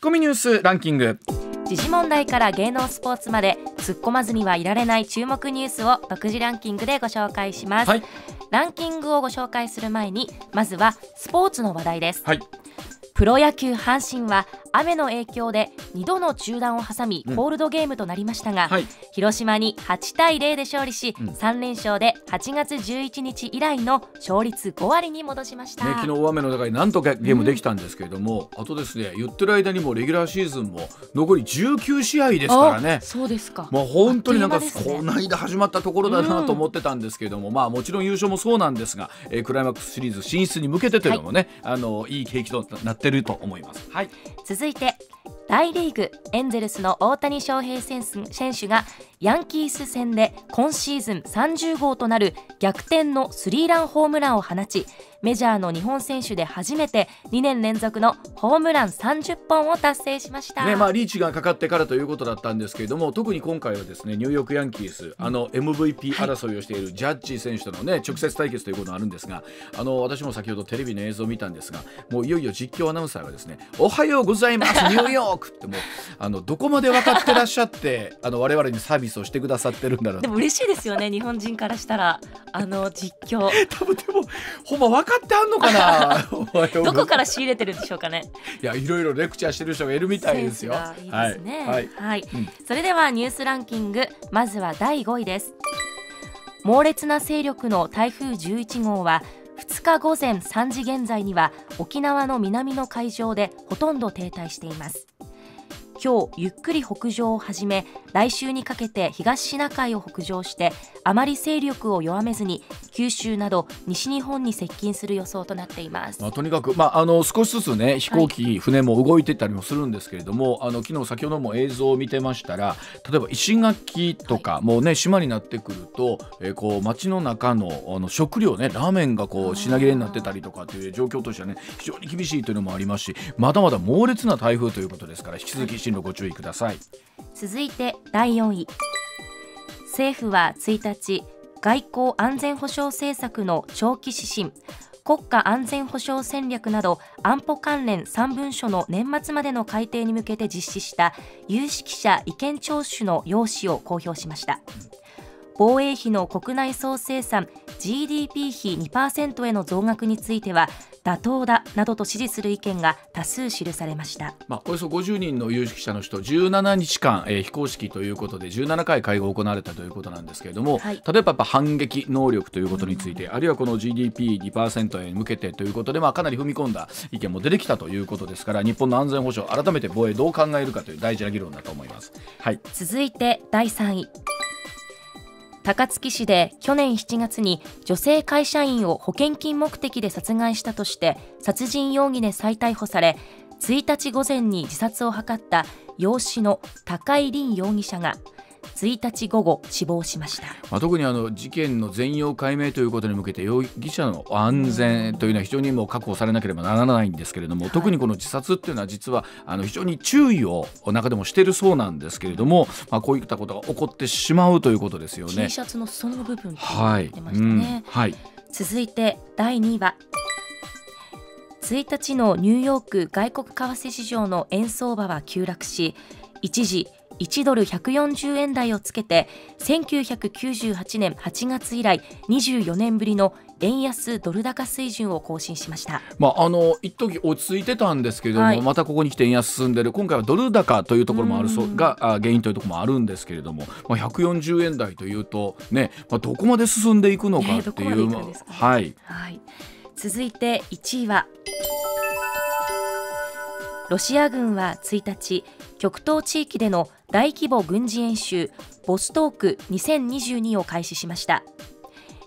ッコミニュースランキング時事問題から芸能スポーツまで突っ込まずにはいられない注目ニュースを独自ランキングでご紹介します、はい、ランキングをご紹介する前にまずはスポーツの話題です、はい、プロ野球阪神は雨の影響で2度の中断を挟み、コールドゲームとなりましたが、はい、広島に8対0で勝利し、うん、3連勝で8月11日以来の勝率5割に戻しました、ね、昨日大雨の中になんとかゲームできたんですけれども、うん、あとですね言ってる間にもレギュラーシーズンも残り19試合ですからねそうですか、まあ、本当になんか、この間始まったところだなと思ってたんですけれども、まあもちろん優勝もそうなんですが、えー、クライマックスシリーズ進出に向けてというのもね、はい、あのいい景気となってると思います。はい、続続いて大リーグエンゼルスの大谷翔平選手がヤンキース戦で今シーズン30号となる逆転のスリーランホームランを放ちメジャーの日本選手で初めて2年連続のホームラン30本を達成しました、ねまあ、リーチがかかってからということだったんですけれども特に今回はですねニューヨーク・ヤンキースあの MVP 争いをしているジャッジ選手との、ね、直接対決ということがあるんですがあの私も先ほどテレビの映像を見たんですがもういよいよ実況アナウンサーがですね「おはようございますニューヨーク」ってもうあのどこまで分かってらっしゃってあの我々にサービスビスをしてくださってるんだろうでも嬉しいですよね日本人からしたらあの実況 多分でもほんま分かってあんのかな どこから仕入れてるんでしょうかねいやいろいろレクチャーしてる人がいるみたいですよいいですねはい、はいうん、それではニュースランキングまずは第5位です猛烈な勢力の台風11号は2日午前3時現在には沖縄の南の海上でほとんど停滞しています今日ゆっくり北上を始め来週にかけて東シナ海を北上してあまり勢力を弱めずに九州など西日本に接近する予想となっています、まあ、とにかく、まあ、あの少しずつ、ね、飛行機、はい、船も動いていったりもするんですけれどもあの昨日先ほども映像を見てましたら例えば石垣とか、はい、もう、ね、島になってくると、えー、こう街の中のあの食料、ね、ラーメンがこう品切れになってたりとかという状況としては、ね、非常に厳しいというのもありますしまだまだ猛烈な台風ということですから引き続き進路ご注意ください。続いて第4位政府は1日外交安全保障政策の長期指針国家安全保障戦略など安保関連3文書の年末までの改定に向けて実施した有識者意見聴取の要旨を公表しました防衛費の国内総生産 GDP 比2%への増額については妥当だなどと支持する意見が多数記されました、まあ、およそ50人の有識者の人17日間、えー、非公式ということで17回会合行われたということなんですけれども、はい、例えば反撃能力ということについて、うん、あるいはこの GDP2% へ向けてということで、まあ、かなり踏み込んだ意見も出てきたということですから日本の安全保障改めて防衛どう考えるかという大事な議論だと思います、はい、続いて第3位高槻市で去年7月に女性会社員を保険金目的で殺害したとして殺人容疑で再逮捕され1日午前に自殺を図った養子の高井凜容疑者が1日午後死亡しました、まあ、特にあの事件の全容解明ということに向けて容疑者の安全というのは非常にもう確保されなければならないんですけれども、はい、特にこの自殺っていうのは実はあの非常に注意を中でもしているそうなんですけれども、まあ、こういったことが起こってしまうということですよね。T シャツのその部分、はい、はい続いて第2位は1日のニューヨーク外国為替市場の円相場は急落し一時1ドル140円台をつけて1998年8月以来24年ぶりの円安ドル高水準を更新しました。まああの一時落ち着いてたんですけれども、はい、またここに来て円安進んでる。今回はドル高というところもあるそうが原因というところもあるんですけれども、まあ140円台というとね、まあどこまで進んでいくのかっていう、はい、はい。続いて1位は。ロシア軍は1日、極東地域での大規模軍事演習ボストーク2022を開始しました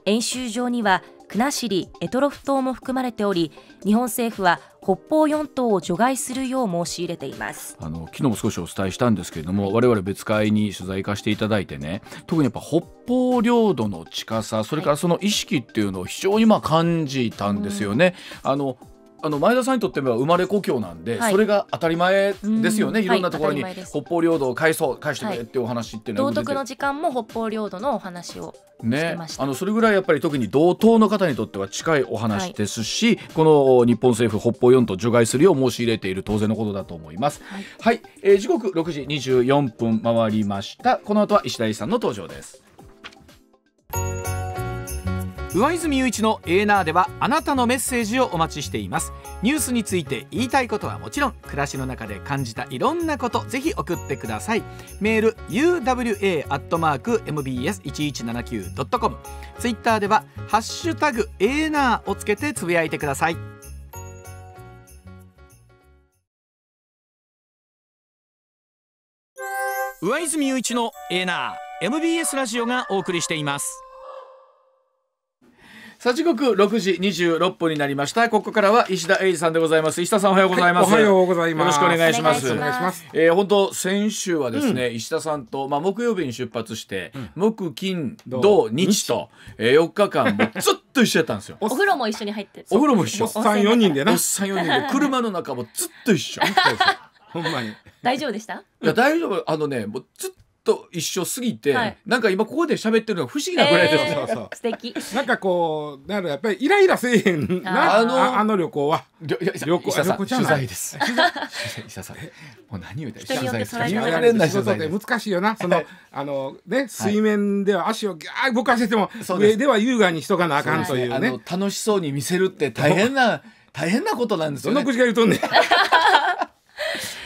演習場には国後、択トロフ島も含まれており日本政府は北方四島を除外するよう申し入れていますあの昨日も少しお伝えしたんですけれども我々別会に取材化していただいてね特にやっぱ北方領土の近さそれからその意識っていうのを非常にまあ感じたんですよね、はい、あのあの前田さんにとっては生まれ故郷なんで、はい、それが当たり前ですよねいろんなところに北方領土を返そう返してくれってお話っていうのは、はい、道徳の時間も北方領土のお話をね、あのそれぐらいやっぱり特に同等の方にとっては近いお話ですし、はい、この日本政府北方四島除外するよう申し入れている当然のことだと思います。はい、はい、えー、時刻6時24分回りましたこの後は石田さんの登場です。上泉雄一のエーナーではあなたのメッセージをお待ちしていますニュースについて言いたいことはもちろん暮らしの中で感じたいろんなことぜひ送ってくださいメール uwa.mbs1179.com ツイッターでは「ハッシュタグエーナー」をつけてつぶやいてください上泉雄一のエーナー MBS ラジオがお送りしていますさあ時刻六時二十六分になりましたここからは石田英二さんでございます石田さんおはようございます、はい、おはようございますよろしくお願いしますお願いしますえー、本当先週はですね、うん、石田さんとまあ木曜日に出発して、うん、木金土日と、えー、4日間もずっと一緒やったんですよ お風呂も一緒に入ってお風呂も一緒おっさん4人でなおっさん4人で 車の中もずっと一緒ほんまに大丈夫でしたいや大丈夫あのねもうずっと一緒すぎて、はい、なんか今ここで喋ってるのが不思議なぐらいです、えー、そうそう 素敵なんかこうなるやっぱりイライラせえへんなあのあの旅行は旅行さん取材です取材 さんもう何言うて取材取材仕事難しいよなそのあのね水面では足をギャー動かせても、はい、上では優雅にしとかなあかんというね楽しそうに見せるって大変な 大変なことなんですよ、ね、どの口が言うとんねん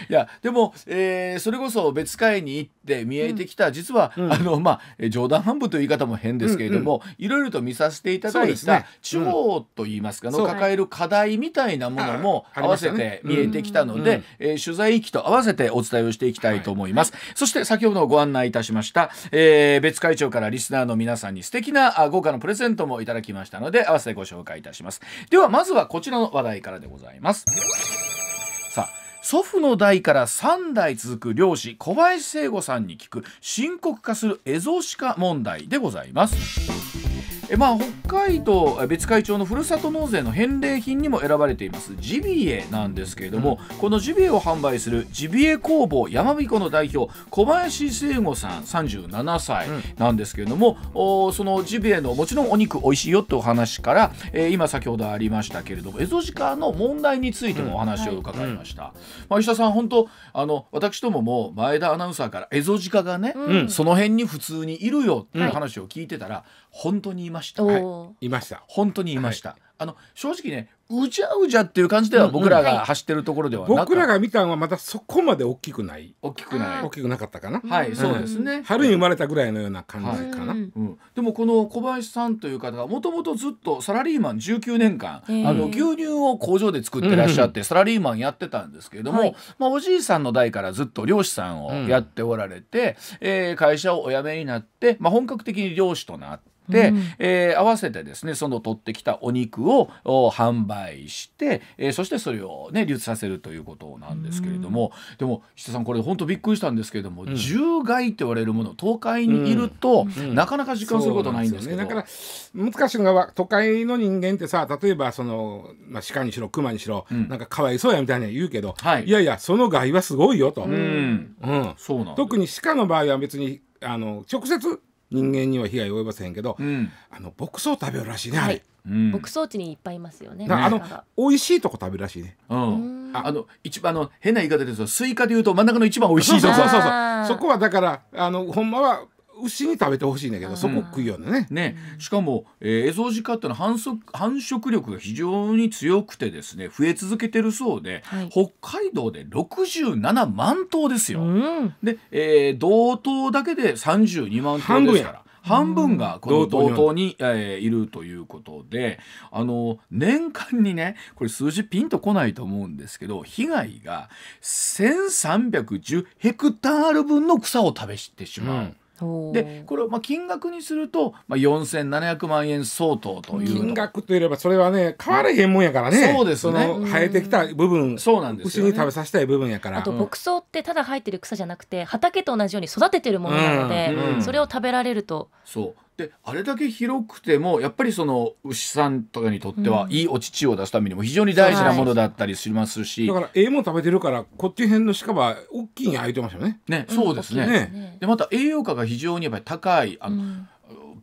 いやでも、えー、それこそ別会に行って見えてきた、うん、実は、うん、あのまあ冗談半分という言い方も変ですけれども、うんうん、いろいろと見させていただいた、地方といいますかの、抱える課題みたいなものも合わせて見えてきたので、ねえー、取材機と合わせてお伝えをしていきたいと思います、はい、そして先ほどご案内いたしました、えー、別会長からリスナーの皆さんに素敵な豪華なプレゼントもいただきましたので合わせてご紹介いたしますではまずはこちらの話題からでございます。祖父の代から3代続く漁師小林聖吾さんに聞く深刻化するエゾシカ問題でございます。えまあ、北海道別海町のふるさと納税の返礼品にも選ばれていますジビエなんですけれども、うん、このジビエを販売するジビエ工房やまびこの代表小林聖吾さん37歳なんですけれども、うん、そのジビエのもちろんお肉美味しいよってお話から、えー、今先ほどありましたけれどもエゾジカの問題についてもお話を伺いました、うんはい、まあ、石田さん本当あの私どもも前田アナウンサーからエゾジカがね、その辺に普通にいるよっていう話を聞いてたら、本当にいました、はい、いました本当にいました、あの正直ねうじゃうじゃっていう感じでは僕らが走ってるところではなく、僕らが見たのはまたそこまで大きくない大きくない大きくなかったかなはい、そうですね春に生まれたぐらいのような感じかな、うんでもこの小林さんという方がもともとずっとサラリーマン19年間、あの牛乳を工場で作ってらっしゃってサラリーマンやってたんですけれども、まあ、おじいさんの代からずっと漁師さんをやっておられて、うえ会社をお辞めになって、まあ、本格的に漁師となって。で、えー、合わせてですねその取ってきたお肉を販売して、えー、そしてそれを、ね、流通させるということなんですけれどもでも石田さんこれ本当びっくりしたんですけれども、うん、獣害って言われるもの東海にいると、うん、なかなか実感することないんですけど、ね、だから難しいのは都会の人間ってさ例えばその、まあ、鹿にしろ熊にしろ、うん、なんかかわいそうやみたいに言うけど、はい、いやいやその害はすごいよと。うんそうなん特に鹿の場合は別にあの直接人間には被害を及ばせへんけど、うん、あの牧草食べるらしいね、はい、牧草地にいっぱいいますよね。あの美味しいとこ食べるらしいね。あの一番の変な言い方ですよ。スイカで言うと真ん中の一番美味しいそうそうそうそこはだからあのほんまは牛に食べてほしいんだけどそこ食いよね,、ねしかも、えー、エゾジカってのは繁殖繁殖力が非常に強くてですね増え続けてるそうで、北海道で六十七万頭ですよ、で、えー、道東だけで三十二万頭ですから半分がこの道東に、えいるということであの年間にねこれ数字ピンとこないと思うんですけど被害が1310ヘクタール分の草を食べてしまう。うんでこれをまあ金額にすると、まあ、4700万円相当という金額といえばそれはね変われへんもんやからね、そうですね生えてきた部分そうなんです牛に食べさせたい部分やからあと牧草ってただ生えてる草じゃなくて畑と同じように育ててるものなので、うんうん、それを食べられるとそうであれだけ広くてもやっぱりその牛さんとかにとっては、いいお乳を出すためにも非常に大事なものだったりしますし、だからええもん食べてるからこっち辺の鹿は大きいに入ってますよね。ねそうですね。ねでまた栄養価が非常にやっぱり高いあの、うん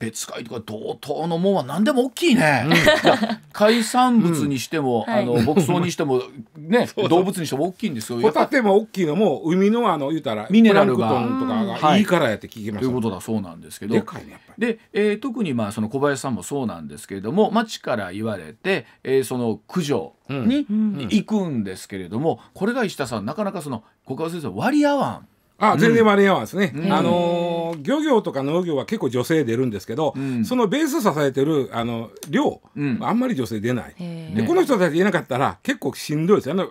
別会とか同等のもんは何でも大きいね、海産物にしても、あの牧草にしてもね 動物にしても大きいんですよホタテも大きいのも海のあの言うたらミネラルがとかがいいからやって聞きましということだそうなんですけどで、えー、特にまあその小林さんもそうなんですけれども町から言われて、えー、その駆除に行くんですけれども、これが石田さんなかなかその小川先生割り合わん。あ全然割合はですね、うん、あのー、漁業とか農業は結構女性出るんですけど、うん、そのベース支えてるあの漁、うん、あんまり女性出ない、でこの人たちいなかったら結構しんどいですよね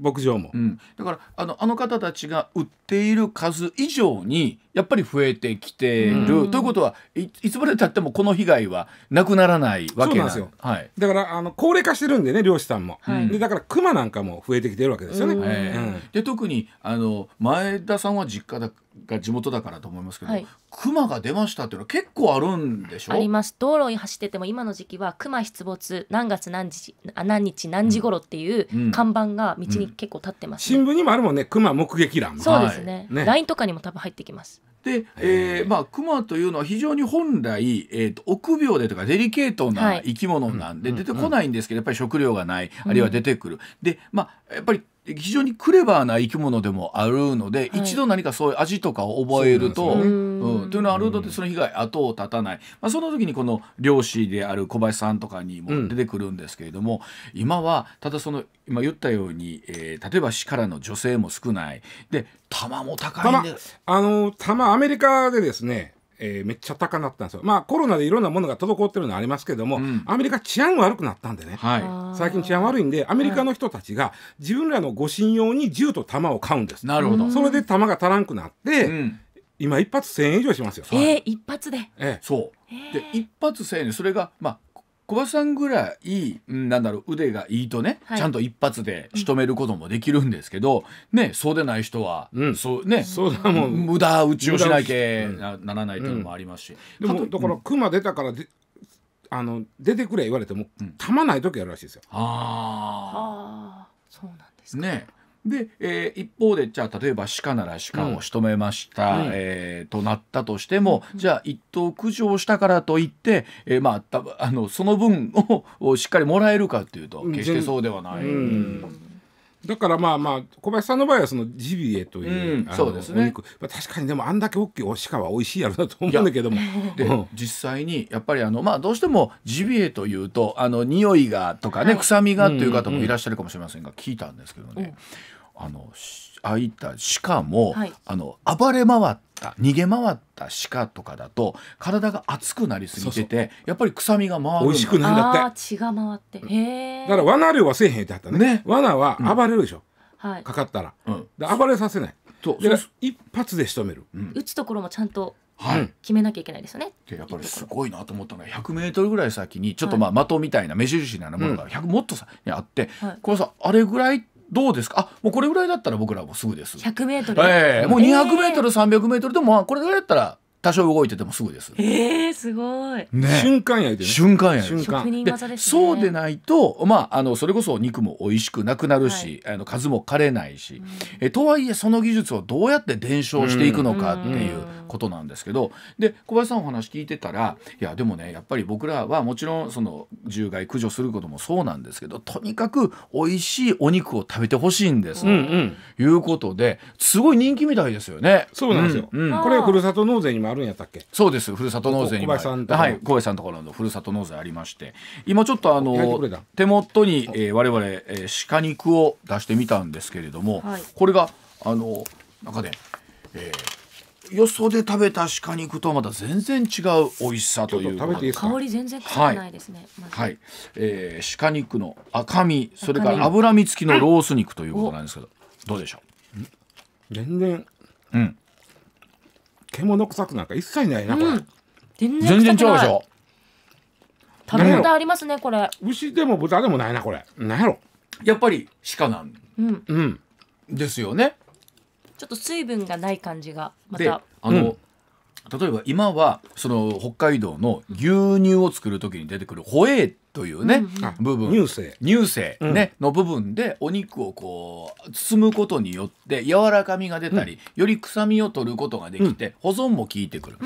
牧場も、うん、だからあのあの方たちが売っている数以上にやっぱり増えてきてる、うん、ということはいつまでたってもこの被害はなくならないわけなんですよ、はい、だからあの高齢化してるんでね漁師さんも、はい、でだからクマなんかも増えてきてるわけですよね。うん、で特にあの前田さんは実家だが地元だからと思いますけど、はい、熊が出ましたっていうのは結構あるんでしょあります道路に走ってても今の時期は熊出没何月何時何日何時頃っていう看板が道に結構立ってます、ねうんうん、新聞にもあるもんね熊目撃欄そうですね,、はい、ねとかにも多分入ってきますで、えーまあ、クマというのは非常に本来、えーと、臆病でとかデリケートな生き物なんで、はい、出てこないんですけどやっぱり食料がない、あるいは出てくる。でまあやっぱり非常にクレバーな生き物でもあるので、はい、一度何かそういう味とかを覚えると、うんというのはあるのでその被害後を絶たない、まあ、その時にこの漁師である小林さんとかにも出てくるんですけれども、うん、今はただその今言ったように、えー、例えば市からの女性も少ないで玉も高いんです玉あの玉アメリカでですねえー、めっちゃ高なったんですよ。まあコロナでいろんなものが滞ってるのありますけども、うん、アメリカ治安悪くなったんでね、はい、最近治安悪いんでアメリカの人たちが自分らの護身用に銃と弾を買うんです。なるほどそれで弾が足らんくなって、うん、今一発1円以上しますよ。えー、一発で、えー、そうで一発1円それが、まあ、小林さんぐらい、うん、なんだろう腕がいいとね、はい、ちゃんと一発で仕留めることもできるんですけど、うん、ねそうでない人は、うん、そうねそうだもん無駄打ちをしなきゃならないというのもありますし、でもだから熊出たからであの出てくれ言われても、たまない時あるらしいですよ。ああそうなんですねで、えー、一方でじゃあ例えば鹿なら鹿を仕留めました、うん、えー、となったとしても、うん、じゃあ一頭駆除したからといって、えー、まあたあのその分を しっかりもらえるかっていうと決してそうではない。うんだからまあまあ小林さんの場合はそのジビエという、うん、そうですね、お肉、まあ、確かにでもあんだけ大きいお鹿は美味しいやろなと思うんだけどもで 実際にやっぱりあのまあどうしてもジビエというとあの匂いがとかね、はい、臭みがという方もいらっしゃるかもしれませんが、うんうん、聞いたんですけどね、うんあのあいた鹿も、はい、あの暴れ回った逃げ回った鹿とかだと体が熱くなりすぎててやっぱり臭みが回る美味しくないんだって血が回ってだから罠漁はせえへんってあったねね罠は暴れるでしょ、うん、かかったら、うん、暴れさせないと一発で仕留める、うん、打つところもちゃんとはい、決めなきゃいけないですよね。でやっぱりすごいなと思ったのが100メートルぐらい先にちょっとまあ的みたいな目印のようなものが100もっとさ、にあって、はい、これさあれぐらいどうですかあもうこれぐらいだったら僕らもすぐです百メートル。えー、もう二百メートル三百メートルでもまあこれぐらいだったら多少動いててもすぐですえー、すごい、ね、瞬間やで、ね、瞬間や瞬間、ね、そうでないとまああのそれこそ肉も美味しくなくなるし、はい、あの数も枯れないし、うん、えとはいえその技術をどうやって伝承していくのかっていう、うんことなんですけどで小林さんお話聞いてたらいやでもねやっぱり僕らはもちろんその獣害駆除することもそうなんですけどとにかく美味しいお肉を食べてほしいんです、ということですごい人気みたいですよね。そうなんですよ、うんうん、これふるさと納税にもあるんやったっけそうですふるさと納税にも小林さんはい、小林さんところのふるさと納税ありまして今ちょっとあの手元に、えー、我々、えー、鹿肉を出してみたんですけれども、はい、これがあの中で、えー、よそで食べた鹿肉とはまた全然違う美味しさというと香り全然臭くないですね、はい、まはい、えー、鹿肉の赤身それから脂身付きのロース肉ということなんですけど、どうでしょう全然うん獣臭くなんか一切ないなこれ、うん、全然違うでしょ食べ応えありますねこれ牛でも豚でもないなこれなんやろやっぱり鹿なんうん、うん、ですよねちょっと水分がない感じがまたあの、うん例えば今はその北海道の牛乳を作る時に出てくるホエーっというね、部分乳製乳製、ねの部分でお肉をこう包むことによって柔らかみが出たり、より臭みを取ることができて、保存も効いてくる、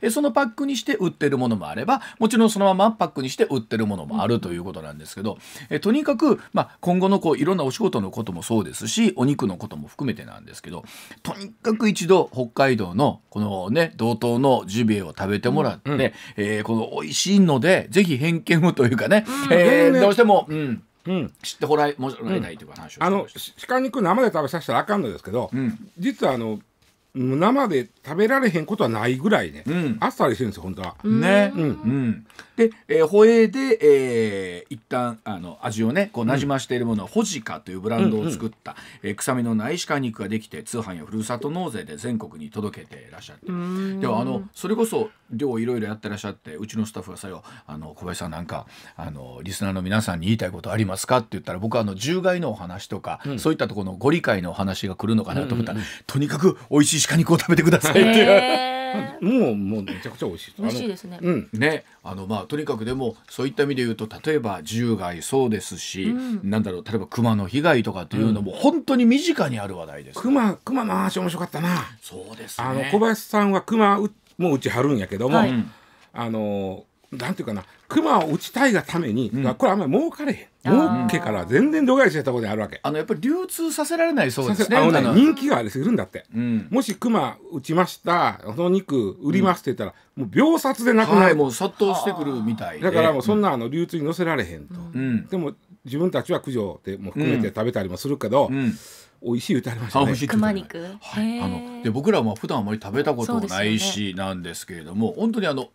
でそのパックにして売ってるものもあればもちろんそのままパックにして売ってるものもあるということなんですけど、えとにかく、まあ、今後のこういろんなお仕事のこともそうですしお肉のことも含めてなんですけどとにかく一度北海道のこのね道東のジビエを食べてもらって、えこの美味しいのでぜひ偏見をというかねね、うん、えー、どうしても、うん。うん、知ってもらえないという話を、うん、あの鹿肉生で食べさせたらあかんのですけど、うん、実はあの生で食べられへんことはないぐらいね、うん、あっさりしてるんですよ本当は。ね。うん、うん、で、えホエーで、えー、一旦あの味をねこうなじましているものは、うん、ホジカというブランドを作った、うんうん、えー、臭みのない鹿肉ができて通販やふるさと納税で全国に届けていらっしゃってでもあのそれこそ量いろいろやってらっしゃってうちのスタッフがさよあの小林さんなんかあのリスナーの皆さんに言いたいことありますかって言ったら僕はあの獣害のお話とか、そういったところのご理解のお話が来るのかなと思ったら、とにかく美味しい鹿肉を食べてくださいっていう、えー、もうもうめちゃくちゃ美味しい美味しいですねうねあのまあとにかくでもそういった意味で言うと例えば獣害そうですし、うん、なんだろう例えば熊の被害とかっていうのも本当に身近にある話題です、ね、熊熊の話面白かったなそうです、ね、あの小林さんは熊うもう打ちはるんやけども、はい、あのなんていうかな熊を打ちたいがために、うん、これあんまり儲かれへん儲けから全然度外視したとことあるわけあのやっぱり流通させられないそうですねあのね人気がありすぎるんだって、うん、もし熊打ちましたその肉売りますって言ったら、うん、もう秒殺でなくなる、はい、もう殺到してくるみたいだからもうそんなあの流通に乗せられへんと、うん、でも自分たちは駆除でも含めて食べたりもするけど、うん美味しい歌ありましたね。熊肉。はい。あので僕らも普段あまり食べたことないしなんですけれども、ね、本当にあの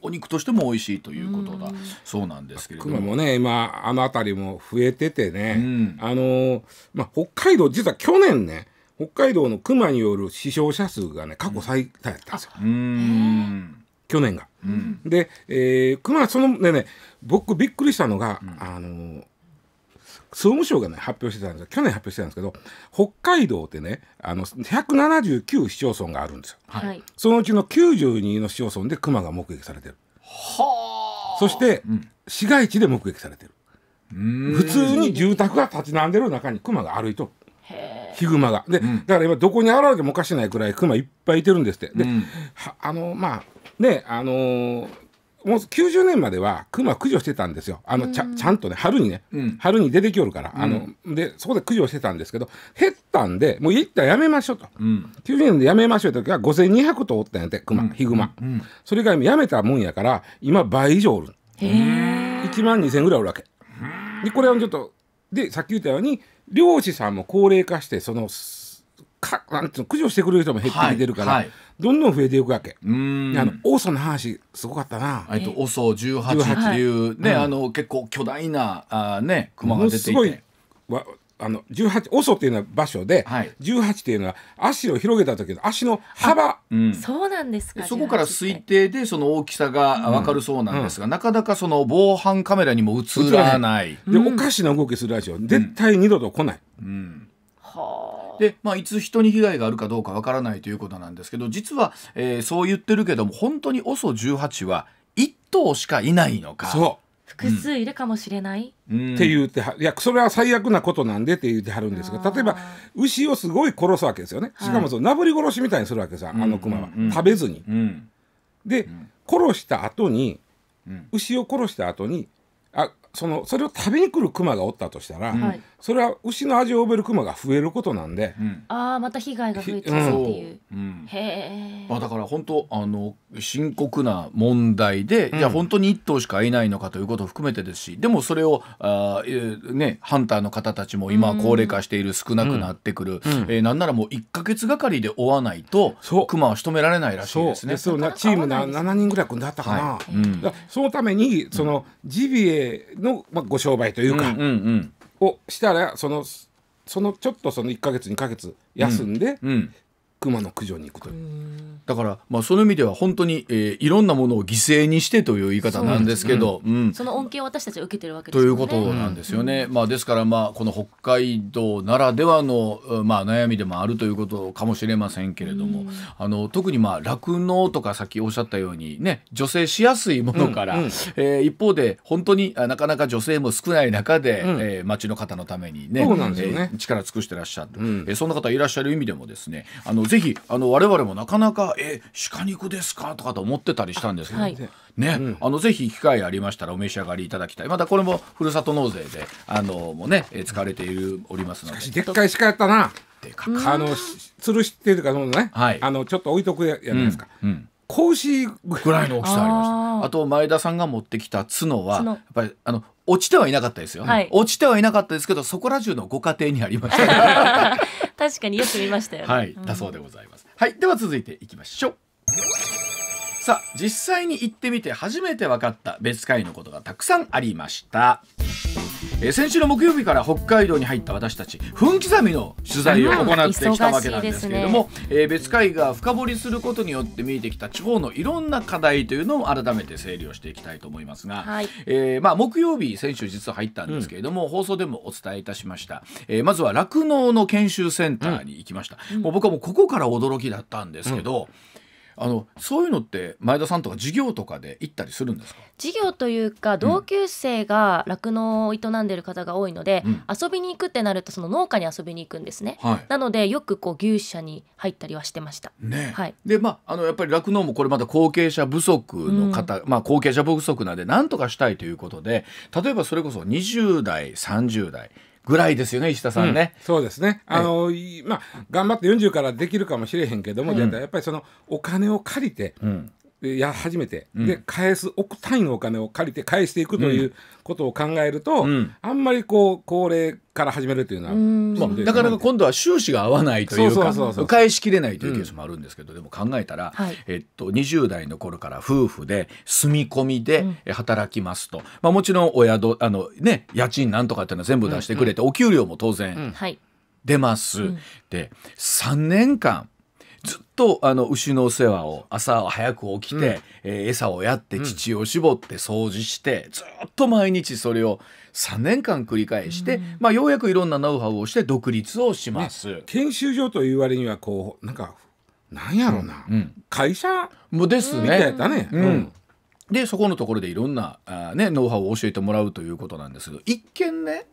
お肉としても美味しいということだそうなんですけれども。熊もね今あの辺りも増えててね、うん、あのまあ北海道実は去年ね。北海道の熊による死傷者数がね過去最多やったんですよ。去年が。うん、で、えー、熊そのねね僕びっくりしたのが、うん、あの総務省がね、発表してたんですよ。去年発表してたんですけど、北海道ってね、あの、179市町村があるんですよ。はい。そのうちの92の市町村で熊が目撃されてる。はあ。そして、うん、市街地で目撃されてる。普通に住宅が立ち並んでる中に熊が歩いとる。ヒグマが。で、うん、だから今どこに現れてもおかしないくらい熊いっぱいいてるんですって。で、うん、あの、まあ、ね、あのー、もう90年まではクマ駆除してたんですよあのちゃちゃんとね春にね、うん、春に出てきよるから、うん、あのでそこで駆除してたんですけど減ったんでもう一旦やめましょうと、うん、90年でやめましょうという時は5200頭おったんやてクマ、ヒグマ、それがやめたもんやから今倍以上おる1万2000ぐらいおるわけでこれはちょっとでさっき言ったように漁師さんも高齢化してそのかなんていうの駆除してくれる人も減ってきてるから、はいはいどんどん増えていくわけ。あの、オソの話、すごかったな。えっと、オソ18っていう、ね、あの、結構巨大な、あね、熊が出てすごいわあの18オソっていうのは場所で、十八っていうのは足を広げた時の足の幅、そうなんですかそこから推定でその大きさがわかるそうなんですが、なかなかその防犯カメラにも映らないでおかしな動きするらしいよ絶対二度と来ない、うんはあで、まあ、いつ人に被害があるかどうかわからないということなんですけど実は、えー、そう言ってるけども本当に OSO18 は1頭しかいないのか。そう複数いるかもしれない、うん、って言うていやそれは最悪なことなんでって言ってはるんですが例えば牛をすごい殺すわけですよね、しかもその、はい、なぶり殺しみたいにするわけさあの熊は、食べずに。うん、で、うん、殺した後に、牛を殺した後にあそのそれを食べに来る熊がおったとしたら、はいそれは牛の味を覚える熊が増えることなんで、うん、ああまた被害が増えちゃっていう、うん、へえ、まあ、だから本当あの深刻な問題で、うん、じゃあ本当に一頭しかいないのかということを含めてですしでもそれをあ、えー、ね、ハンターの方たちも今高齢化している少なくなってくる、うん、えー、なんならもう1か月がかりで追わないと熊は仕留められないらしいですね。そうチームな7人ぐらい組んでったかな、はい、そのためにそのジビエの、まあ、ご商売というか。うんうんうんをしたらそのそのちょっとその1か月2か月休んで、うんうん熊の駆除に行くという。だから、まあ、その意味では本当に、えー、いろんなものを犠牲にしてという言い方なんですけど、うん、その恩恵を私たち受けてるわけですよね。ということなんですよね。うん、まあ、ですから、まあ、この北海道ならではの、まあ、悩みでもあるということかもしれませんけれども、うん、あの特に酪、農、とかさっきおっしゃったように、ね、女性しやすいものから、うん、えー、一方で本当になかなか女性も少ない中で、うん、えー、町の方のためにねね、えー、力尽くしてらっしゃる、うん、えー、そんな方いらっしゃる意味でもですねあのぜひあの我々もなかなかえ鹿肉ですかとかと思ってたりしたんですけど、はい、ね、うん、あのぜひ機会ありましたらお召し上がりいただきたいまたこれもふるさと納税であのもね使われているおりますのででっかい鹿やったなあの吊るしていうかそのね、はい、あのちょっと置いとくやつですか、うんうん格子ぐらいの大きさありましたあと前田さんが持ってきた角はやっぱりあの落ちてはいなかったですよ、はい、落ちてはいなかったですけどそこら中のご家庭にありました、確かによく見ましたよ、ね、はい、だそうでございます。はい、では続いていきましょう。さあ、実際に行ってみて初めて分かった別会のことがたくさんありました。えー、先週の木曜日から北海道に入った私たち分刻みの取材を行ってきたわけなんですけれども、ねえー、別海が深掘りすることによって見えてきた地方のいろんな課題というのを改めて整理をしていきたいと思いますが、はい、えー、まあ、木曜日先週実は入ったんですけれども、うん、放送でもお伝えいたしました、えー、まずは酪農の研修センターに行きました、うん、もう僕はもうここから驚きだったんですけど、うんあのそういうのって前田さんとか授業とかで行ったりするんですか授業というか同級生が酪農を営んでる方が多いので、うん、遊びに行くってなるとその農家に遊びに行くんですね、はい、なのでよくこう牛舎に入ったりはしてました、ねはい、でまああのやっぱり酪農もこれまた後継者不足の方、うん、まあ、後継者不足なんで何とかしたいということで例えばそれこそ20代30代ぐらいですよね石田さんね、うん、そうですねあの、まあ頑張って40からできるかもしれへんけども、うん、やっぱりそのお金を借りて、うんや始めて、うん、で返す億単位のお金を借りて返していくということを考えると、うん、あんまりこう高齢から始めるというのは、まあ、なかなか今度は収支が合わないというか返しきれないというケースもあるんですけど、うん、でも考えたら、はい、えっと、20代の頃から夫婦で住み込みで働きますと、まあ、もちろんお宿あの、ね、家賃なんとかっていうのは全部出してくれて、お給料も当然出ます。で3年間ずっとあの牛のお世話を朝早く起きて、うん、えー、餌をやって乳を絞って掃除して、うん、ずっと毎日それを3年間繰り返して、うん、まあ、ようやくいろんなノウハウをして独立をします。ね、研修所という割にはこうなんかなんやろうな、うん、会社もですね。ねうんでそこのところでいろんなあ、ね、ノウハウを教えてもらうということなんですけど一見ね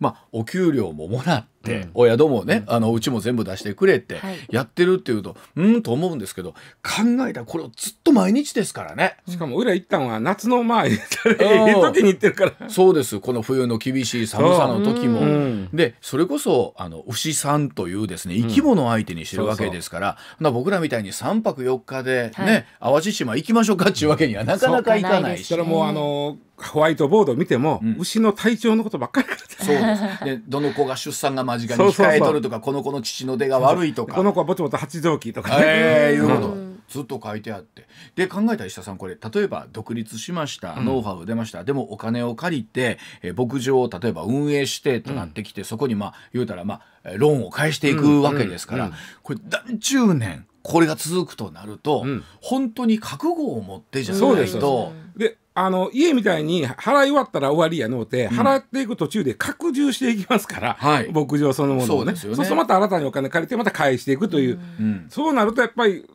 まあ、お給料ももらって、うん、お宿もね、うん、あのうちも全部出してくれて、やってるっていうと、はい、うんと思うんですけど考えたらこれをずっと毎日ですからね。しかも裏行ったんは夏のまあいい時に行ってるから。そうですこの冬の厳しい寒さの時も。でそれこそあの牛さんというですね生き物相手にしてるわけですから、僕らみたいに3泊4日でね、はい、淡路島行きましょうかっちゅうわけにはなかなか行かないし。それもあのホワイトボードを見ても、牛の体調のことばっかりそうですでどの子が出産が間近に控えとるとかこの子の父の出が悪いとかこの子はぼちぼち八臓器とかね、えー、いうこと、ずっと書いてあってで考えた石田さんこれ例えば独立しました、ノウハウ出ましたでもお金を借りて、え牧場を例えば運営してとなってきて、そこにまあ言うたらまあローンを返していくわけですから、これ何十年これが続くとなると、本当に覚悟を持ってじゃないと。であの家みたいに払い終わったら終わりやのうて、払っていく途中で拡充していきますから、はい、牧場そのものをねそうするとまた新たにお金借りてまた返していくという、そうなるとやっぱり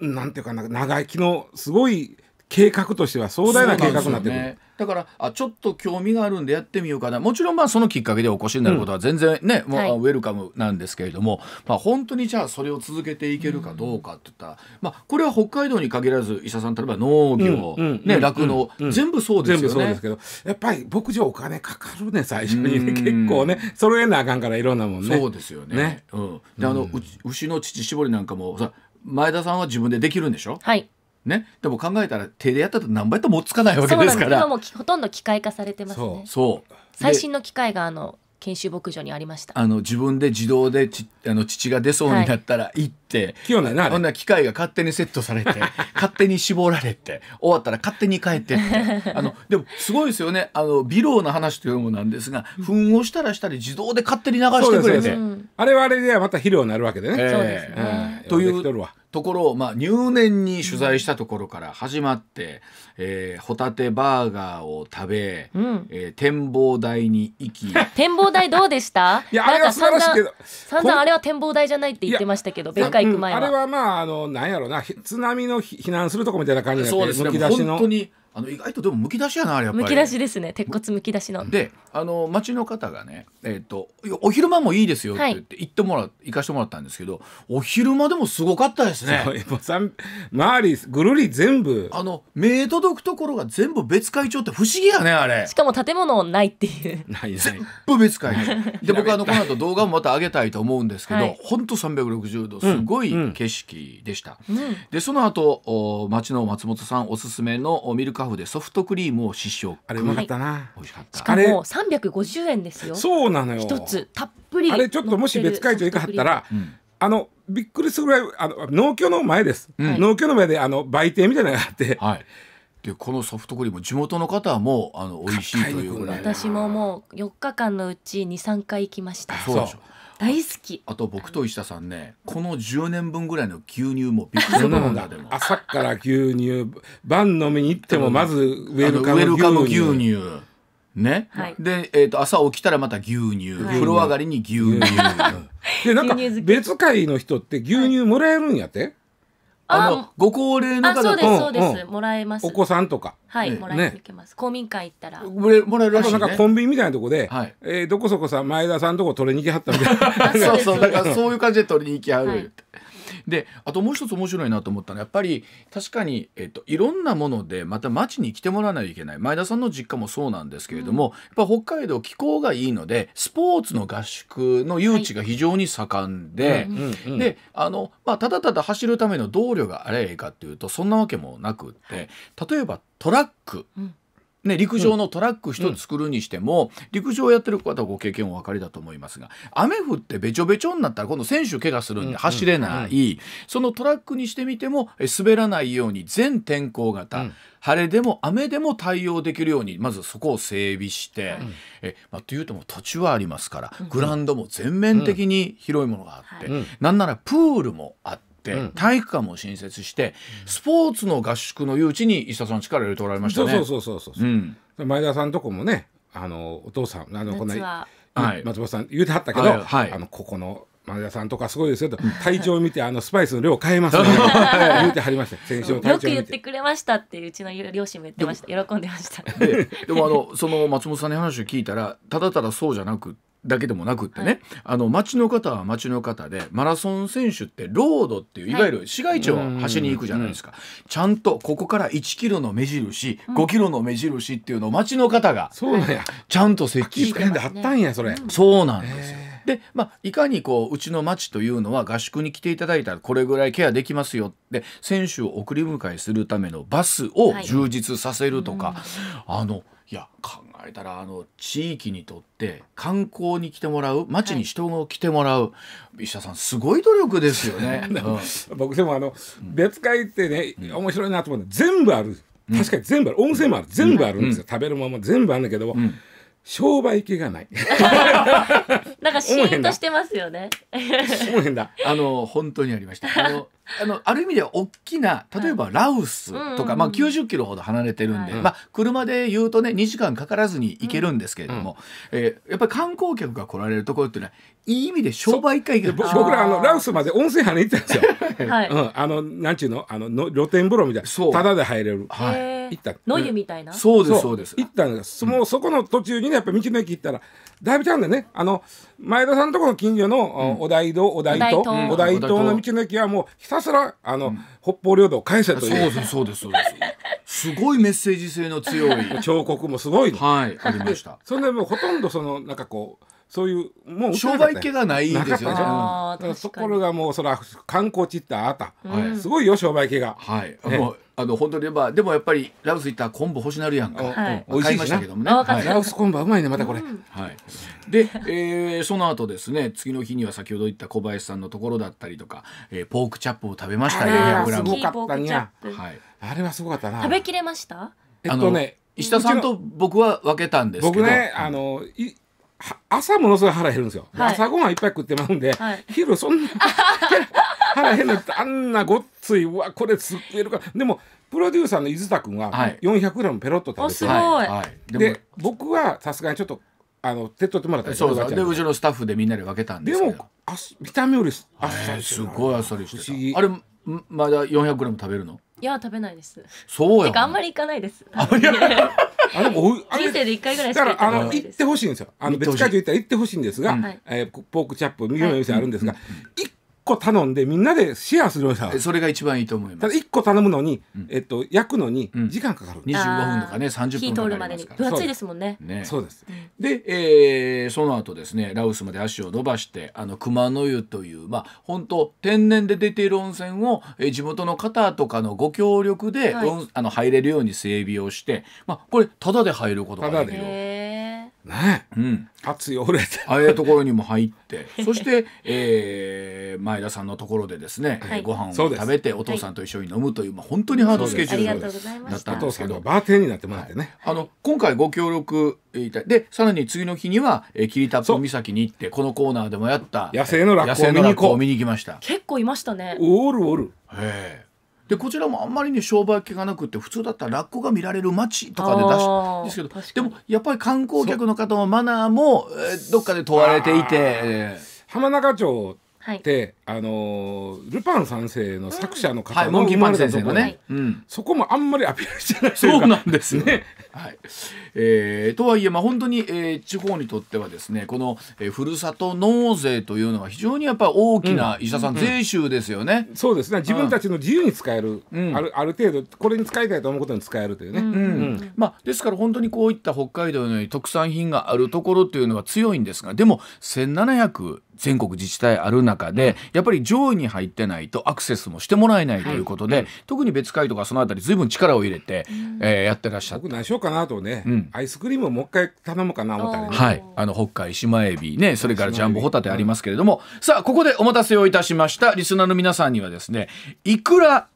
なんていうかな長生きのすごい計画としては壮大な計画になってくる。だからあちょっと興味があるんでやってみようかなもちろんまあそのきっかけでお越しになることは全然ね、うん、まあ、はい、ウェルカムなんですけれども、まあ、本当にじゃあそれを続けていけるかどうかっていったら、うん、まあ、これは北海道に限らず医者さん例えば農業、ね酪農、全部そうですよね。全部そうですけどやっぱり牧場お金かかるね最初にね、結構ね揃えなあかんからいろんなもんね。そうですよね、ね、うん、であの、牛の乳搾りなんかもさ前田さんは自分でできるんでしょはいね、でも考えたら手でやったと何倍やっもつかないわけですから今もほとんど機械化されてますねそう最新の機械があの研修牧場にありましたあの自分で自動でちあの乳が出そうになったら行って、はい、なこんな機械が勝手にセットされて 勝手に絞られて終わったら勝手に帰ってって あのでもすごいですよねあのビローの話というのもなんですが、うん、糞をしたらしたり自動で勝手に流してくれて。あれはあれでまた肥料になるわけでね。そうですねというところを、まあ、入念に取材したところから始まって、えー、ホタテバーガーを食べ、うんえー、展望台に行き 展望台どうでしたいやあれは素晴らしいけど散々あれは展望台じゃないって言ってましたけど別海行く前は、あれはまああのなんやろうな津波の避難するとこみたいな感じでそうですね本当にあの意外とでもむき出しやなあれやっぱりむき出しですね鉄骨むき出しのであの町の方がね、えーと「お昼間もいいですよ」って言って行ってもら、はい、行かしてもらったんですけどお昼間でもすごかったですね周りぐるり全部あの目届くところが全部別会長って不思議やねあれしかも建物ないっていうないない全部別会長 で僕あのこの後動画もまた上げたいと思うんですけど、本当三んと360度すごい景色でした、うんうん、でその後お町の松本さんおすすめのミルクカフでソフトクリームを試食あれうまかったな、美味しかったしかも350円ですよそうなのよ一つたっぷりあれちょっともし別会場行かはったら、あのびっくりするぐらいあの農協の前です、農協の前であの売店みたいなのがあって、はい、でこのソフトクリーム地元の方はもうあの美味しいというぐらい私ももう四日間のうち二三回行きましたそうでしょ大好きあと僕と石田さんねこの10年分ぐらいの牛乳もびっくりするだで朝から牛乳晩飲みに行ってもまずウェルカム牛乳ね、はい、で、えーと、朝起きたらまた牛乳、はい、風呂上がりに牛乳 でなんか別会の人って牛乳もらえるんやって、はいあのご高齢の方そうですそうです、もらえますお子さんとかはい、もらえます、公民館行ったらもらえるらしなんかコンビニみたいなとこで、はえどこそこさ前田さんとこ取りに行きはったみたいな そうそうだから そういう感じで取りに行きはる、であともう一つ面白いなと思ったのはやっぱり確かに、えっと、いろんなものでまた町に来てもらわないといけない前田さんの実家もそうなんですけれども、うん、やっぱ北海道気候がいいのでスポーツの合宿の誘致が非常に盛んで、はい、であの、まあ、ただただ走るための動力があればいいかっていうとそんなわけもなくって、はい、例えばトラックね、陸上のトラック1つ作るにしても、うん、陸上やってる方はご経験お分かりだと思いますが雨降ってべちょべちょになったら今度選手怪我するんで走れない、うんうん、そのトラックにしてみても滑らないように全天候型、晴れでも雨でも対応できるようにまずそこを整備して、えまあ、というとも土地はありますからグラウンドも全面的に広いものがあって、うん、なんならプールもあって。、体育館も新設して、スポーツの合宿の誘致に石田さん力入れておられましたね。そうそうそうそうそう、うん、前田さんとこもねあのお父さんあのこんな、はい、松本さん言ってはったけど、はいあのここの前田さんとかすごいですよと体調を見てあのスパイスの量変えますね 言うてはりました先週よく言ってくれましたってうちの両親も言ってました喜んでましたでもあのその松本さんの話を聞いたらただただそうじゃなくっだけでもなくってね、はい、あの町の方は町の方でマラソン選手ってロードっていういわゆる市街地を走りに行くじゃないですか、はい、ちゃんとここから1キロの目印、うん、5キロの目印っていうのを町の方がそうなんやちゃんと設置してあったんやそれ、うん、そうなんですよ。で、まあ、いかにこううちの町というのは合宿に来ていただいたらこれぐらいケアできますよって選手を送り迎えするためのバスを充実させるとか、はいうん、あのいや考えたらあの地域にとって観光に来てもらう町に人が来てもらう、はい、石田さんすごい努力ですよね、僕でもあの、別会ってね、面白いなと思う全部ある確かに全部ある、温泉もある全部あるんですよ、食べるもんも全部あるんだけども、商売気がない。なんかシーンとしてますよね。ん だあの本当にありました。あのあのある意味では大きな例えばラウスとか、まあ、90キロほど離れてるんで、まあ、車で言うとね2時間かからずに行けるんですけれども、うん、えー、やっぱり観光客が来られるところっていうのはいい意味で商売会議僕らあのラウスまで温泉跳ね行ったんですよ、はいうん、あのなんちゅうのあのの露天風呂みたいなただで入れる、はい、行った野湯みたいな、そうですそうです行ったんですもうそこの途中にねやっぱ道の駅行ったらだいぶちゃうんだよねあの前田さんのところの近所の、お台堂お台東、お台東の道の駅はもうひたらさらあの、うん、北方領土を返せというそうですそうですそうですすごいメッセージ性の強い彫刻もすごい、はい、ありました それでもうほとんどそのなんかこうそういうもう商売気がないですよね。かところがもうそれは観光地ってあった、はい、すごいよ商売気が。はい。ね、もうあの本当にまあでもやっぱりラオス行ったら昆布欲しなるやんか。はい。美味しいましたけどもね。はい、ラオス昆布うまいねまたこれ。うん、はい。で、えー、その後ですね次の日には先ほど言った小林さんのところだったりとか、えー、ポークチャップを食べましたよ。すごかったにゃ。はい。あれはすごかったな。食べきれました？えっとね石田さんと僕は分けたんですけど。僕ねあのい朝ものすごい腹減るんですよ、はい、朝ごはんいっぱい食ってまうんで、はい、昼そんな腹減るってあんなごっついうわこれすっげえるかでもプロデューサーの伊豆田君は 400g ペロッと食べて、はい、で僕はさすがにちょっとあの手取ってもらったりそうでうちのスタッフでみんなで分けたんですけどでもあ見た目よりあっさりすごいあっさりしてあれまだ 400g 食べるのいや食べないですそうやあんまり行かないですあんまり人生で一回ぐらいしかだから、あの、行ってほしいんですよ。あの、別会場行ったら行ってほしいんですが、えポークチャップ、右のお店あるんですが、一、個頼んでみんなでシェアするさそれが一番いいと思いますただ1個頼むのに、うん、えっと、焼くのに時間かかる、うん、25分とかね30分かかるまでに分厚いですもんねねそうです、で、えー、その後ですねラオスまで足を伸ばしてあの熊の湯というまあ本当天然で出ている温泉を、えー、地元の方とかのご協力で、はい、あの入れるように整備をして、まあ、これただで入ることができる。ねうん、熱い折れてああいうところにも入って そして、えー、前田さんのところでですね、はい、ご飯を食べてお父さんと一緒に飲むという、まあ、本当にハードスケジュールだったんですけどバーテンになってもらってね、はい、あの今回ご協力いたでさらに次の日には、えー、霧多布岬に行ってこのコーナーでもやった野生のラッコを見に行きました結構いましたねおるおるええでこちらもあんまりに商売気がなくて普通だったらラッコが見られる街とかで出したんですけどでもやっぱり観光客の方のマナーもどっかで問われていて。浜中町って、はいあのルパン三世の作者の方の、うん、モンキーパンチ先生のね、そこもあんまりアピールしてないそうなんですね。はいえー、とはいえ、まあ、本当に、えー、地方にとってはですねこの、えー、ふるさと納税というのは非常にやっぱり大きな、医者さん、うん、税収ですよね。そうですね自分たちの自由に使える、うん、あるある程度これに使いたいと思うことに使えるというね。うんまあ、ですから本当にこういった北海道のように特産品があるところというのは強いんですがでも1700全国自治体ある中で、うんやっぱり上位に入ってないとアクセスもしてもらえないということで、はいうん、特に別会とかそのあたりずいぶん力を入れて、うん、えー、やってらっしゃって僕何しようかなとね、うん、アイスクリームをもう一回頼むかな思ったり、ね、はいあの北海島エビねそれからジャンボホタテありますけれども、さあここでお待たせをいたしましたリスナーの皆さんにはですねいくら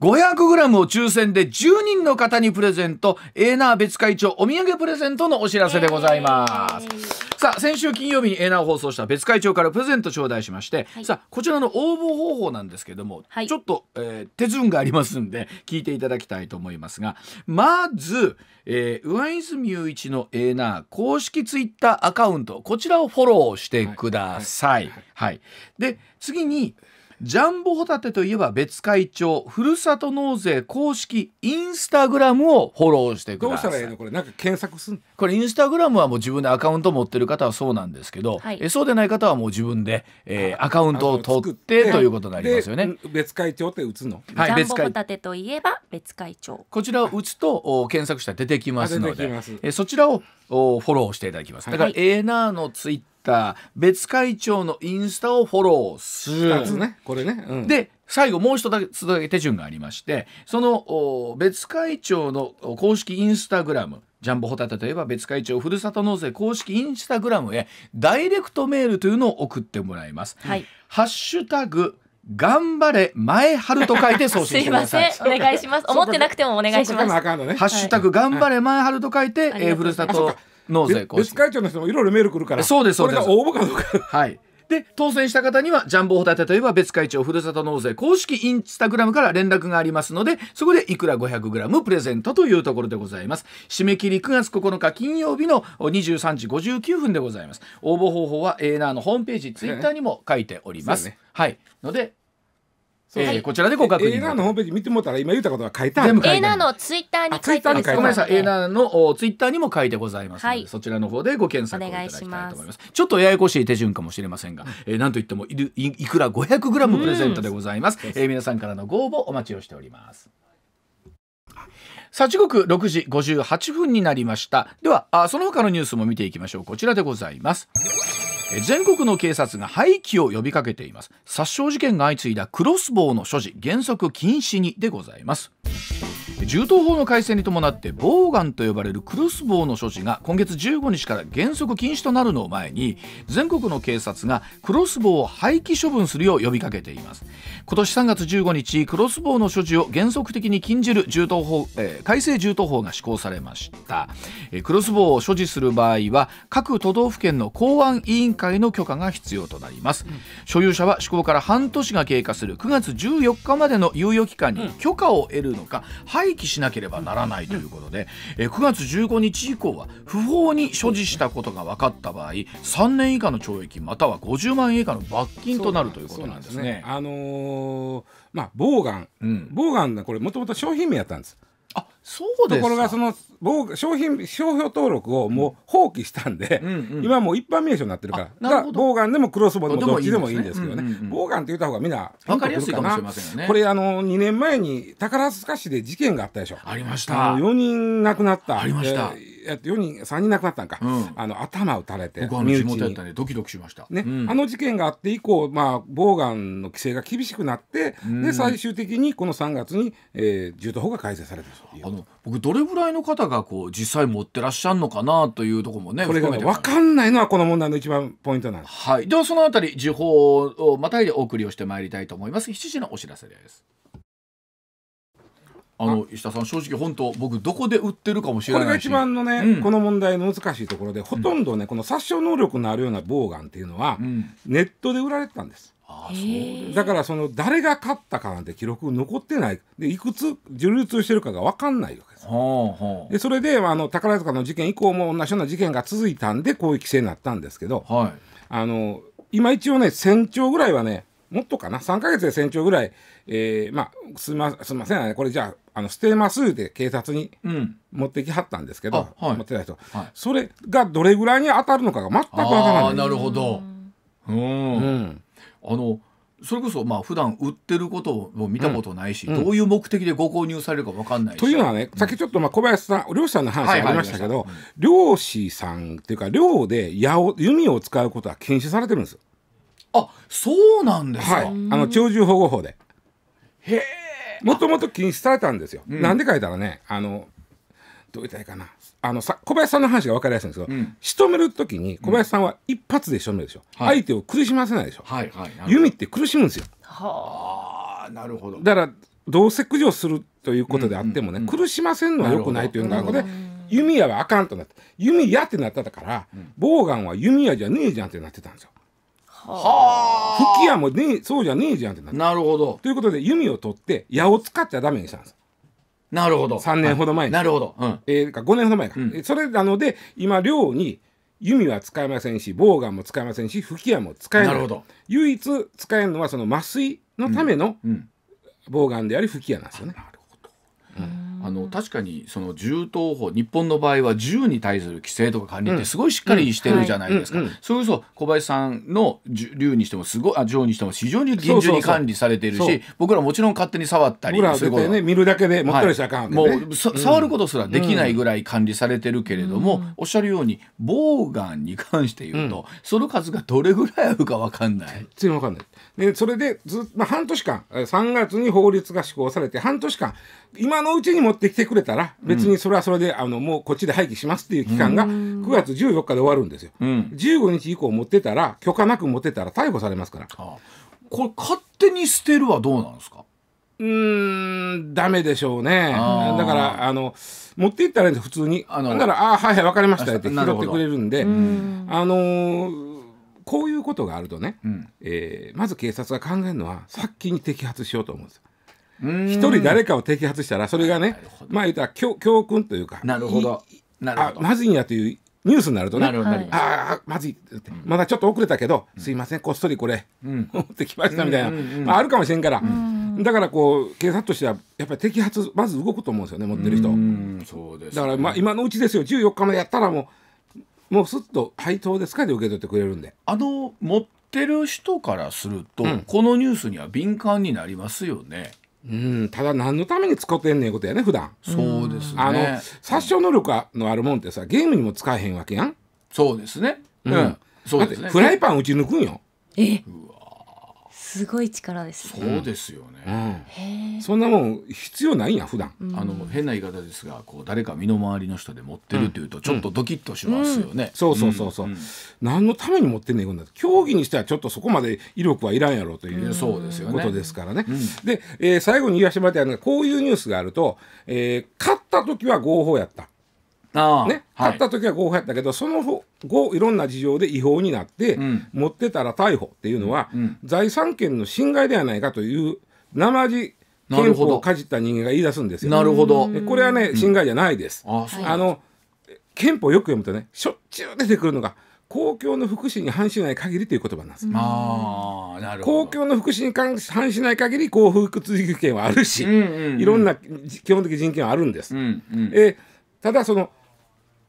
500g を抽選で10人の方にプレゼント、エーナー別会長お土産プレゼントのお知らせでございます。さあ、先週金曜日にエーナーを放送した別会長からプレゼント頂戴しまして、はい、さあ、こちらの応募方法なんですけども、はい、ちょっと、えー、手順がありますんで、聞いていただきたいと思いますが、まず、えー、上泉雄一のエーナー公式ツイッターアカウント、こちらをフォローしてください。はい。はい、で、次に、ジャンボホタテといえば別会長ふるさと納税公式インスタグラムをフォローしてくださいどうしたらいいのこれなんか検索すんこれインスタグラムはもう自分でアカウント持ってる方はそうなんですけど、はい、えそうでない方はもう自分で、えー、アカウントを取ってということになりますよね別会長って打つの、はい、ジャンボホタテといえば別会長こちらを打つとお検索したら出てきますのでえそちらをおフォローしていただきますだから、はい、エーナーのツイッタ別会長のインスタをフォローするつねこれね、うん、で最後もう一つだけ手順がありましてその別会長の公式インスタグラムジャンボホタテといえば別会長ふるさと納税公式インスタグラムへダイレクトメールというのを送ってもらいます。はい、ハッシュタグ頑張れ前春と書いて送信してください。すいません、お願いします。思ってなくてもお願いします。ハッシュタグ頑張れ前春と書いて、えふるさと納税公式会長の人もいろいろメール来るからそうですそうですこれが応募かどうかはいで当選した方にはジャンボホタテといえば別会長ふるさと納税公式インスタグラムから連絡がありますのでそこでいくら 500g プレゼントというところでございます締め切り9月9日金曜日の23時59分でございます応募方法はエーナーのホームページツイッターにも書いております、ね、はいのでえー、こちらでご確認。エーナーのホームページ見てもらったら今言ったことが書いてある。エナーのツイッターに書いてある。ごめんなさい、エーナーのツイッターにも書いてございますので、はい、そちらの方でご検索をいただきたいと思います。ますちょっとややこしい手順かもしれませんが、えー、なんといってもいいくら5 0 0ムプレゼントでございます。えー、皆さんからのご応募お待ちをしております。さあ時刻六時五十八分になりました。ではあその他のニュースも見ていきましょう。こちらでございます。全国の警察が廃棄を呼びかけています殺傷事件が相次いだクロスボウの所持原則禁止にでございます銃刀法の改正に伴ってボウガンと呼ばれるクロスボウの所持が今月15日から原則禁止となるのを前に全国の警察がクロスボウを廃棄処分するよう呼びかけています今年3月15日クロスボウの所持を原則的に禁じる銃刀法、えー、改正銃刀法が施行されました、えー、クロスボウを所持する場合は各都道府県の公安委員会の許可が必要となります、うん、所有者は施行から半年が経過する9月14日までの猶予期間に許可を得るのか、うん廃棄しなければならないということで、え9月15日以降は不法に所持したことが分かった場合3年以下の懲役または50万円以下の罰金となるということなんですね。あのー、まあ、ボーガン、うん、ボーガンこれもともと商品名やったんです。そうところがその商品商標登録をもう放棄したんで、うんうん、今もう一般名称になってるからがボーガンでもクロスボウでもどっちでもいいんですけどね、うんうん、ボーガンって言った方がみんな分かりやすいかもしれませんねこれあの2年前に宝塚市で事件があったでしょありました4人亡くなったありました、4人3人亡くなったんか、うん、あの頭打たれて僕はドキドキしました、ね、うん、あの事件があって以降、まあ、ボウガンの規制が厳しくなって、うん、で最終的にこの3月に、えー、銃刀法が改正されたあの僕どれぐらいの方がこう実際持ってらっしゃるのかなというところもねこれが分かんないのはこの問題の一番ポイントなんです、はい、ではそのあたり時報をまたいでお送りをしてまいりたいと思います7時のお知らせです。あの石田さん正直本当僕どこで売ってるかもしれないこれが一番のね、うん、この問題の難しいところでほとんどね、うん、この殺傷能力のあるようなボウガンっていうのは、うん、ネットで売られてたんです。あそうだからその誰が勝ったかなんて記録残ってないでいくつ受流してるかが分かんないわけです。でそれであの宝塚の事件以降も同じような事件が続いたんでこういう規制になったんですけど、はい、あの今一応ね船長ぐらいはねもっとかな3か月で船長ぐらい、えー、まあすみません、ね、これじゃああのステーマ数で警察に持ってきはったんですけど、はい、持ってた人、はい、それがどれぐらいに当たるのかが全くわからない。なるほどうん、うん、あのそれこそまあ普段売ってることを見たことないし、うん、どういう目的でご購入されるか分かんないというのはね、さっきちょっとまあ小林さん、ん、漁師さんの話がありましたけど、はいはい、漁師さんっていうか漁で矢を弓を使うことは禁止されてるんですあそうなんですか、はい、あの鳥獣保護法でへえもともと禁止されたんですよ。な、んで書いたらねあのどう言ったらいいかなあのさ小林さんの話が分かりやすいんですけど、うん、仕留める時に小林さんは一発で仕留めるでしょ、うん、相手を苦しませないでしょ、はいはいはい、弓って苦しむんですよ。はあなるほどだからどうせ駆除するということであってもね、うんうんうん、苦しませんのはよくないというので弓矢はあかんとなって弓矢ってなったから、うん、ボウガンは弓矢じゃねえじゃんってなってたんですよ。はあ。吹き矢もねそうじゃねえじゃんってななるほど。ということで弓を取って矢を使っちゃダメにしたんです。なるほど。3年ほど前に。なるほど。うん。えー、か5年ほど前か、うんそれなので今寮に弓は使えませんしボウガンも使えませんし吹き矢も使えないなるほど唯一使えるのはその麻酔のためのうん。ボウガンであり吹き矢なんですよね、なるほど。あの確かにその銃刀法日本の場合は銃に対する規制とか管理ってすごいしっかりしてるじゃないですか、それこそ小林さんの銃にしてもすごあ銃にしても非常に厳重に管理されてるし僕らもちろん勝手に触ったりすること、ね、見るだけで持ったりしあかん、ねはい、もう、うん、触ることすらできないぐらい管理されてるけれども、うん、おっしゃるようにボウガンに関して言うと、うん、その数がどれぐらいあるか分かんない。全然分かんないでそれでず、まあ、半年間3月に法律が施行されて半年間今のうちにも持ってきてくれたら、別にそれはそれで、あの、もうこっちで廃棄しますっていう期間が、9月14日で終わるんですよ。うん、15日以降持ってたら、許可なく持ってたら逮捕されますから。ああこれ、勝手に捨てるはどうなんですかうん、ダメでしょうね。だから、あの、持って行ったらいいんです普通に。あの、だから、ああ、はいはい、わかりましたって拾ってくれるんで、あのー、こういうことがあるとね、うん、えー、まず警察が考えるのは、早急に摘発しようと思うんです一人誰かを摘発したらそれがねまあ言うたら教教訓というかなるほどあまずいんやというニュースになるとね、ああまずいって、まだちょっと遅れたけど、すいませんこっそりこれ、持ってきましたみたいな、まあ、あるかもしれんから、だからこう警察としてはやっぱり摘発まず動くと思うんですよね持ってる人そうです、だから、まあ、今のうちですよ14日までやったらもうもうすっと配当ですかで受け取ってくれるんであの持ってる人からすると、このニュースには敏感になりますよねうん、ただ何のために使ってんねんことやね普段そうです、ね、あの殺傷能力のあるもんってさゲームにも使えへんわけやんそうですねうん、うん、そうですねフライパン打ち抜くんよえうわすごい力ですねそうですよね、うん、そんなもん必要ないや普段、うん、あの変な言い方ですがこう誰か身の回りの人で持ってるっていうとちょっとドキッとしますよね、うんうん、そうそうそうそう、うん、何のために持ってんねんんな競技にしてはちょっとそこまで威力はいらんやろという、そうですよねことですからね、で、えー、最後に言わせてもらいたいのこういうニュースがあると、えー、勝った時は合法やったね、買った時は合法やったけど、はい、その後いろんな事情で違法になって、うん、持ってたら逮捕っていうのは、うん、財産権の侵害ではないかという生地憲法をかじった人間が言い出すんですよ。なるほどこれはね侵害じゃないです。うん、ああの憲法よく読むとねしょっちゅう出てくるのが公共の福祉に反しない限りという言葉なんです。あなるほど公共の福祉に反しない限り幸福追求権はあるし、うんうんうん、いろんな基本的人権はあるんです。うんうん、えただその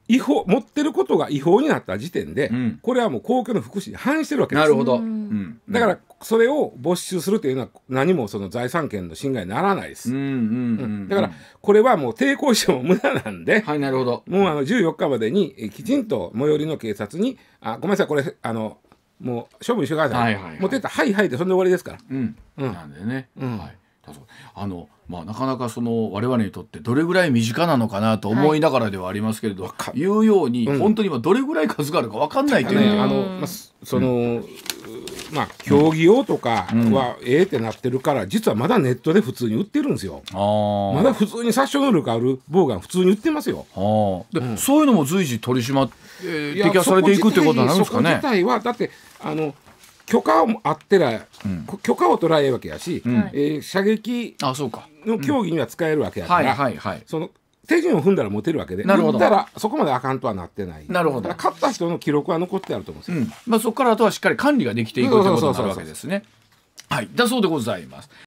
違法持ってることが違法になった時点で、うん、これはもう公共の福祉に反してるわけですなるほど、うん、だからそれを没収するというのは何もその財産権の侵害にならないです、だからこれはもう抵抗しても無駄なんで、はい、なるほどもうあの14日までにきちんと最寄りの警察にあごめんなさいこれあのもう処分してください、はいはい持ってったはいはいってそんで終わりですから。うん、なんでね、はいあのまあ、なかなかその我々にとってどれぐらい身近なのかなと思いながらではありますけれど、はい、いうように、うん、本当に今どれぐらい数があるか分かんないという、ね、あの、まあ、その、うんまあ、競技用とかはええってなってるから、実はまだネットで普通に売ってるんですよ。まだ普通に殺傷能力ある棒が普通に売ってますよ。でそういうのも随時取り締まって、えー、摘発されていくってことなんですかね。そこ自体はだってあの許可をあってら、許可を取られるわけやし、うん、えー、射撃の競技には使えるわけやから、その手順を踏んだら持てるわけで、なるほどらそこまであかんとはなってない。なるほど。勝った人の記録は残ってあると思うんですよ。うん、まあそこからあとはしっかり管理ができていくということになるわけですね。はい、だそうでございます。